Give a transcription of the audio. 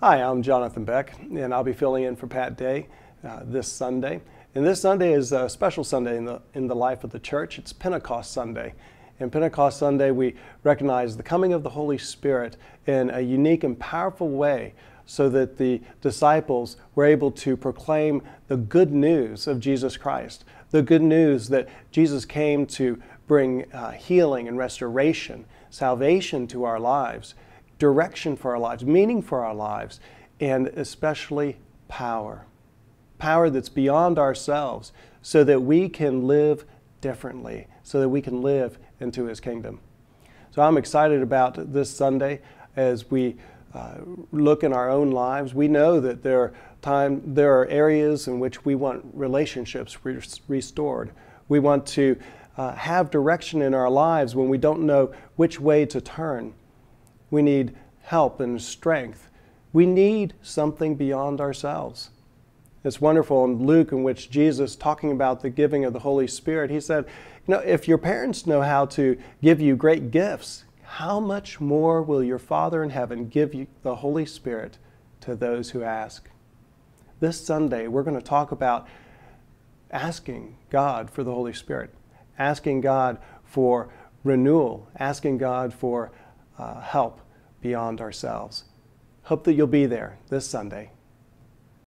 Hi, I'm Jonathan Beck, and I'll be filling in for Pat Day uh, this Sunday. And this Sunday is a special Sunday in the, in the life of the church. It's Pentecost Sunday. And Pentecost Sunday, we recognize the coming of the Holy Spirit in a unique and powerful way so that the disciples were able to proclaim the good news of Jesus Christ, the good news that Jesus came to bring uh, healing and restoration, salvation to our lives direction for our lives, meaning for our lives, and especially power. Power that's beyond ourselves so that we can live differently, so that we can live into His kingdom. So I'm excited about this Sunday as we uh, look in our own lives. We know that there are, time, there are areas in which we want relationships restored. We want to uh, have direction in our lives when we don't know which way to turn. We need help and strength. We need something beyond ourselves. It's wonderful in Luke, in which Jesus, talking about the giving of the Holy Spirit, he said, You know, if your parents know how to give you great gifts, how much more will your Father in heaven give you the Holy Spirit to those who ask? This Sunday, we're going to talk about asking God for the Holy Spirit, asking God for renewal, asking God for uh, help beyond ourselves. Hope that you'll be there this Sunday.